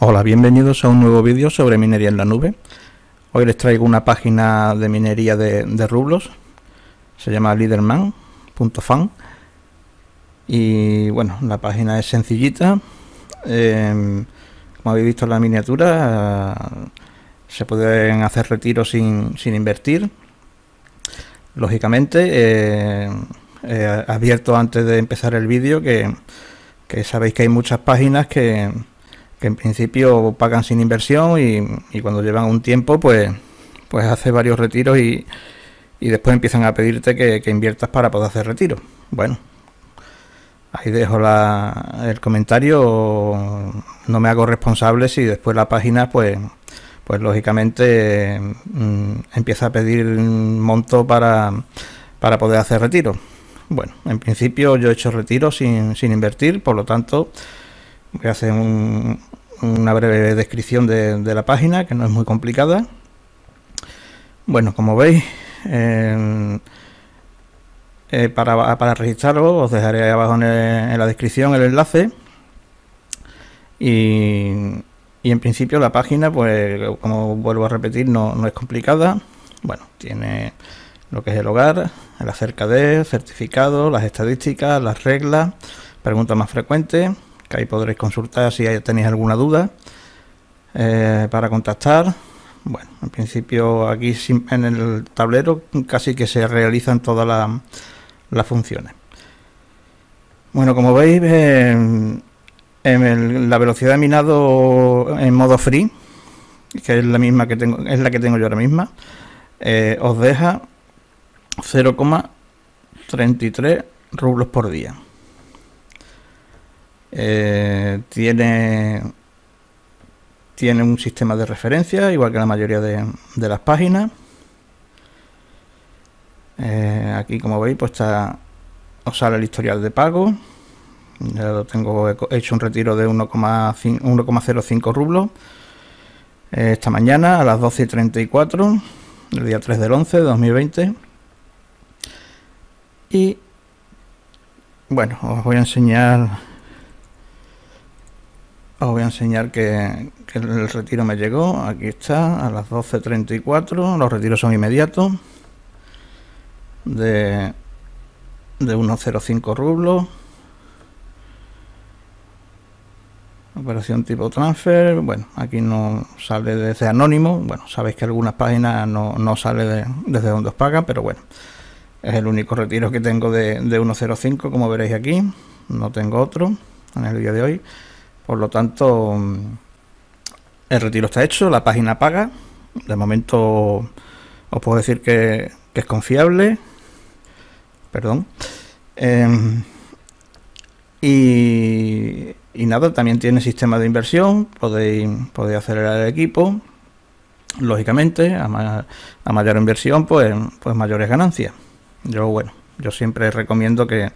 Hola, bienvenidos a un nuevo vídeo sobre minería en la nube. Hoy les traigo una página de minería de, rublos, se llama leaderman.fan y bueno, la página es sencillita. Em, como habéis visto en la miniatura, se pueden hacer retiros sin, invertir. Lógicamente, eh, antes de empezar el vídeo que, que sabéis que hay muchas páginas que que en principio pagan sin inversión y, cuando llevan un tiempo pues, pues hace varios retiros y, y después empiezan a pedirte que, inviertas para poder hacer retiro. Bueno, ahí dejo la, el comentario, no me hago responsable si después la página pues pues lógicamente mm, empieza a pedir un monto para, para poder hacer retiro. Bueno, en principio yo he hecho retiro sin, sin invertir, por lo tanto que hace una breve descripción de, la página, que no es muy complicada. Bueno, como veis, eh, para, para, os dejaré abajo en, la descripción el enlace. Y, en principio la página, pues como vuelvo a repetir, no, es complicada. Bueno, tiene lo que es el hogar, el acerca de, certificados, las estadísticas, las reglas, preguntas más frecuentes que ahí podréis consultar si tenéis alguna duda eh, para contactar. Bueno, en principio aquí en el tablero casi que se realizan todas las funciones. Bueno, como veis, en la velocidad de minado en modo free, que es la misma que tengo, es la que tengo yo ahora misma, eh, os deja 0,33 rublos por día. Eh, tiene, tiene un sistema de referencia, igual que la mayoría de, las páginas. Eh, aquí, como veis, pues está, os sale el historial de pago. Ya tengo he hecho un retiro de 1,05 rublos eh, esta mañana a las 12 y 34, el día 3 del 11 de 2020. Y bueno, os voy a enseñar os voy a enseñar que, el retiro me llegó. Aquí está, a las 12.34. Los retiros son inmediatos. De, de 1.05 rublos. operación tipo transfer, bueno, aquí no sale desde anónimo, bueno, sabéis que algunas páginas no, no sale desde donde os paga pero bueno, es el único retiro que tengo de, de 1.05, como veréis aquí, no tengo otro en el día de hoy. Por lo tanto, el retiro está hecho, la página paga. De momento os puedo decir que, es confiable. Perdón. Em, y, nada, también tiene sistema de inversión. Podéis, podéis acelerar el equipo. Lógicamente, a, a mayor inversión, pues, pues mayores ganancias. Yo, bueno, yo siempre recomiendo que,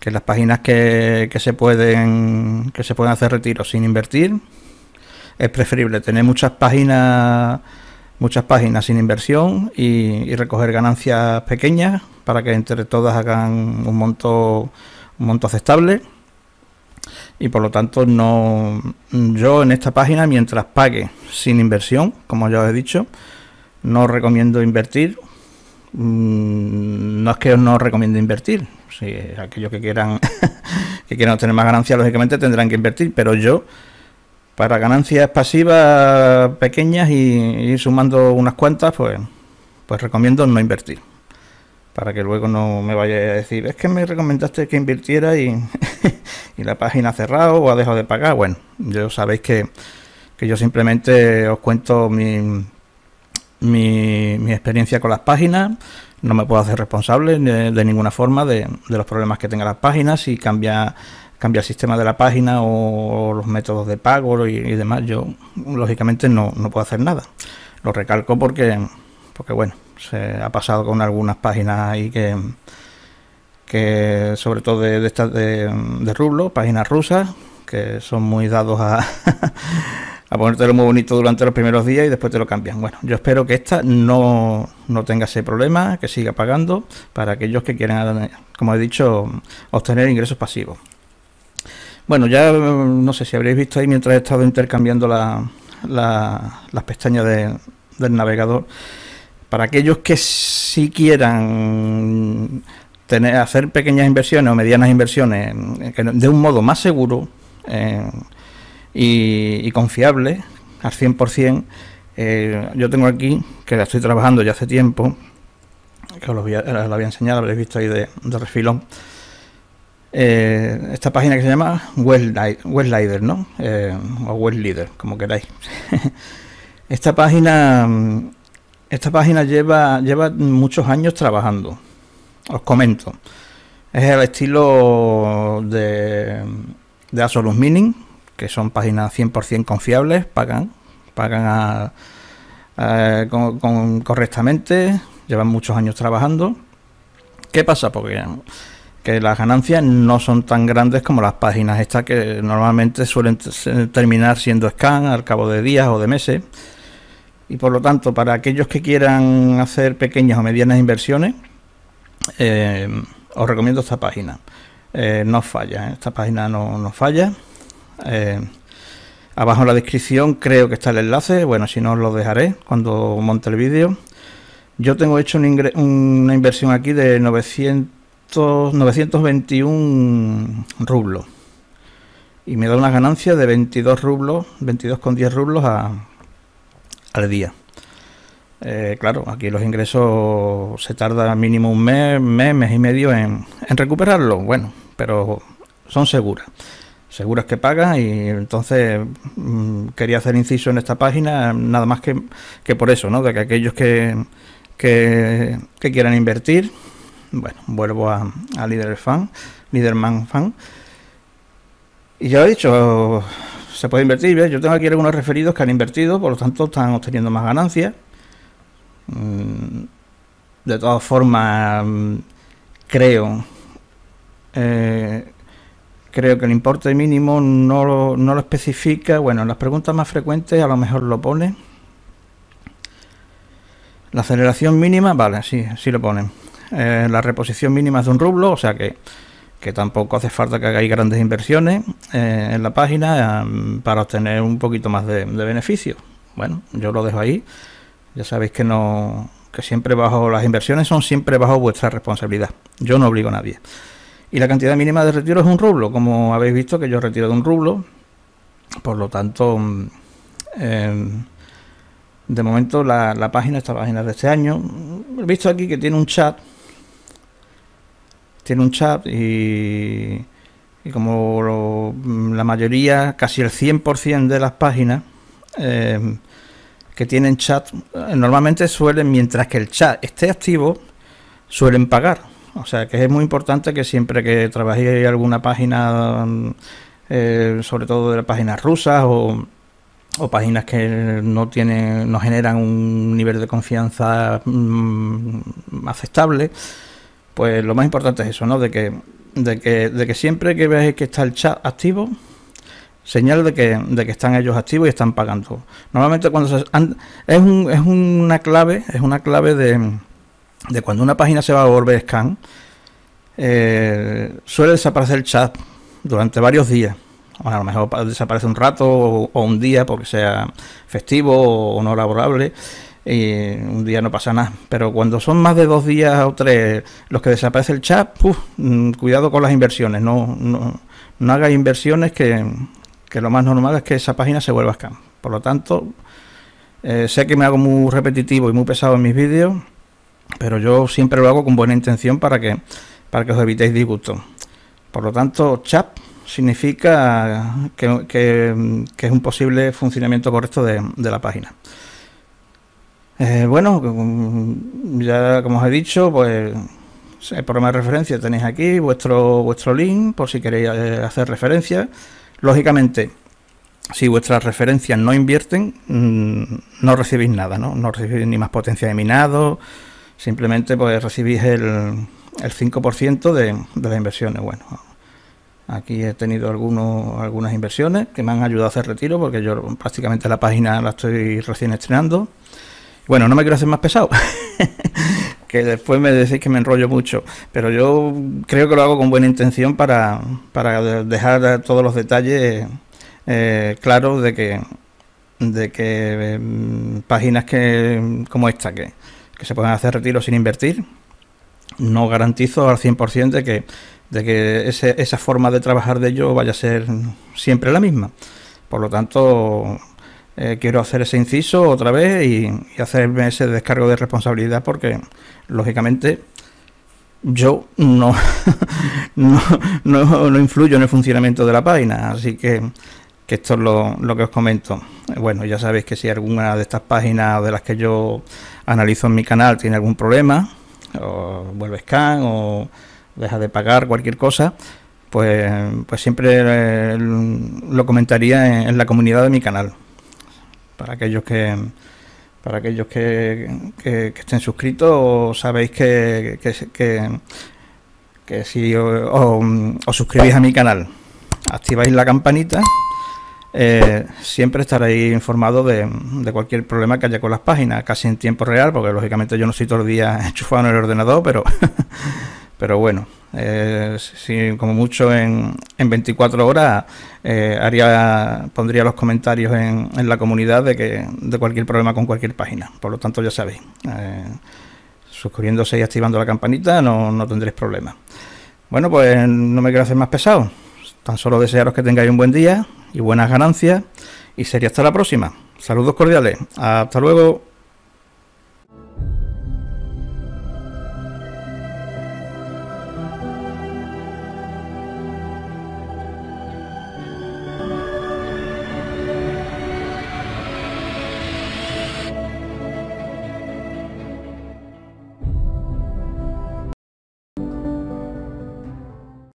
que las páginas que, se pueden que se pueden hacer retiros sin invertir es preferible tener muchas páginas muchas páginas sin inversión y, recoger ganancias pequeñas para que entre todas hagan un monto un monto aceptable y por lo tanto no yo en esta página mientras pague sin inversión como ya os he dicho no recomiendo invertir mm, no es que no os recomiende invertir. Si aquellos que quieran, que quieran obtener más ganancias, lógicamente tendrán que invertir, pero yo, para ganancias pasivas pequeñas y, sumando unas cuantas, pues, pues recomiendo no invertir para que luego no me vaya a decir, es que me recomendaste que invirtiera y, la página ha cerrado o ha dejado de pagar. Bueno, yo sabéis que, que yo simplemente os cuento mi, mi, mi experiencia con las páginas. No me puedo hacer responsable de, ninguna forma de, los problemas que tenga las páginas. Si cambia, cambia el sistema de la página o, los métodos de pago y, demás, yo lógicamente no, puedo hacer nada. Lo recalco porque, porque bueno, se ha pasado con algunas páginas ahí que, que sobre todo de, estas de, de rublo, páginas rusas, que son muy dados a a ponértelo muy bonito durante los primeros días y después te lo cambian. Bueno, yo espero que esta no, no tenga ese problema, que siga pagando para aquellos que quieran, como he dicho, obtener ingresos pasivos. Bueno, ya mm, no sé si habréis visto ahí mientras he estado intercambiando las pestañas del navegador. Para aquellos que sí quieran tener, hacer pequeñas inversiones o medianas inversiones mm, de un modo más seguro, eh, y, confiable al 100%. Eh, yo tengo aquí, que la estoy trabajando ya hace tiempo, que os lo había eh, enseñado, la habréis visto ahí de, refilón. Eh, esta página que se llama Weblider, ¿no? Eh, o leader como queráis. esta página esta página lleva, lleva muchos años trabajando. Os comento. Es el estilo de, de Absolute Meaning, que son páginas 100% confiables, pagan, pagan correctamente, llevan muchos años trabajando. ¿Qué pasa? Porque que las ganancias no son tan grandes como las páginas estas que normalmente suelen terminar siendo scan al cabo de días o de meses. Y por lo tanto, para aquellos que quieran hacer pequeñas o medianas inversiones, eh, os recomiendo esta página. Eh, no falla, ¿eh? esta página no, no falla. Eh, abajo en la descripción creo que está el enlace, bueno, si no os lo dejaré cuando monte el vídeo. Yo tengo hecho una inversión aquí de 921 rublos y me da una ganancia de 22 rublos, 22,10 rublos al día. Eh, claro, aquí los ingresos se tarda mínimo un mes, mes, mes y medio en, en recuperarlo. Bueno, pero son seguras seguros que paga y entonces mm, quería hacer inciso en esta página nada más que, que por eso, ¿no? De que aquellos que, que, quieran invertir, bueno, vuelvo a, a Fan, man Fan. Y ya he dicho, se puede invertir, yo tengo aquí algunos referidos que han invertido, por lo tanto están obteniendo más ganancias. Mm, de todas formas, mm, creo... Eh, Creo que el importe mínimo no lo, no lo especifica. Bueno, en las preguntas más frecuentes a lo mejor lo pone. La aceleración mínima, vale, sí, sí lo pone eh, la reposición mínima es de un rublo, o sea que, que tampoco hace falta que hagáis grandes inversiones eh, en la página eh, para obtener un poquito más de, de, beneficio. Bueno, yo lo dejo ahí. Ya sabéis que no que siempre bajo las inversiones son siempre bajo vuestra responsabilidad. Yo no obligo a nadie. Y la cantidad mínima de retiro es un rublo, como habéis visto que yo retiro de un rublo, por lo tanto, mm, em, de momento la, la, página, esta página de este año, he visto aquí que tiene un chat, tiene un chat y, como mm, la mayoría, casi el 100% de las páginas, em, que tienen chat, eh, normalmente suelen, mientras que el chat esté activo, suelen pagar o sea, que es muy importante que siempre que trabajéis alguna página, mm, eh, sobre todo de las páginas rusas o, páginas que no tienen, no generan un nivel de confianza mm, aceptable, pues lo más importante es eso, ¿no? De que, de que, siempre que veáis que está el chat activo, señal de que, están ellos activos y están pagando. Normalmente cuando se, es, un, es una clave, es una clave de de cuando una página se va a volver scan, eh, suele desaparecer el chat durante varios días. a lo mejor desaparece un rato o, un día porque sea festivo o no laborable. Y un día no pasa nada. Pero cuando son más de dos días o tres los que desaparece el chat, mm, cuidado con las inversiones. No, no, no hagas inversiones que, que, lo más normal es que esa página se vuelva scam. Por lo tanto, eh, sé que me hago muy repetitivo y muy pesado en mis vídeos. Pero yo siempre lo hago con buena intención para que, para que os evitéis disgusto Por lo tanto, chap significa que, es un posible funcionamiento correcto de, la página. Eh, bueno, mm, ya como os he dicho, pues el programa de referencia tenéis aquí, vuestro, vuestro link, por si queréis eh, hacer referencia. Lógicamente, si vuestras referencias no invierten, mm, no recibís nada, No recibís ni más potencia de minado, simplemente pues recibís el, el 5% de, de, las inversiones. Bueno, aquí he tenido algunos, algunas inversiones que me han ayudado a hacer retiro porque yo prácticamente la página la estoy recién estrenando. Bueno, no me quiero hacer más pesado, que después me decís que me enrollo mucho, pero yo creo que lo hago con buena intención para, para dejar todos los detalles eh, claros de que, de que eh, páginas que, como esta, que, que se pueden hacer retiros sin invertir. No garantizo al 100% de que, de que ese, esa forma de trabajar de ello vaya a ser siempre la misma. Por lo tanto, eh, quiero hacer ese inciso otra vez y, hacerme ese descargo de responsabilidad porque, lógicamente, yo no, no, no influyo en el funcionamiento de la página. Así que que esto es lo, que os comento. Eh, bueno, ya sabéis que si alguna de estas páginas de las que yo analizo en mi canal tiene algún problema, o vuelve scan, o deja de pagar cualquier cosa, pues, pues siempre eh, lo comentaría en, la comunidad de mi canal. Para aquellos que para aquellos que, que, estén suscritos, sabéis que, que, que si os suscribís a mi canal, activáis la campanita eh, siempre estaréis informados de, cualquier problema que haya con las páginas, casi en tiempo real, porque lógicamente yo no estoy todo el día enchufado en el ordenador, pero, pero bueno, eh, si, como mucho en, en 24 horas eh, haría, pondría los comentarios en, la comunidad de, que, de cualquier problema con cualquier página, por lo tanto ya sabéis. suscribiéndose y activando la campanita no, no tendréis problemas. Bueno, pues no me quiero hacer más pesado. Tan solo desearos que tengáis un buen día, y buenas ganancias y sería hasta la próxima. Saludos cordiales. Hasta luego.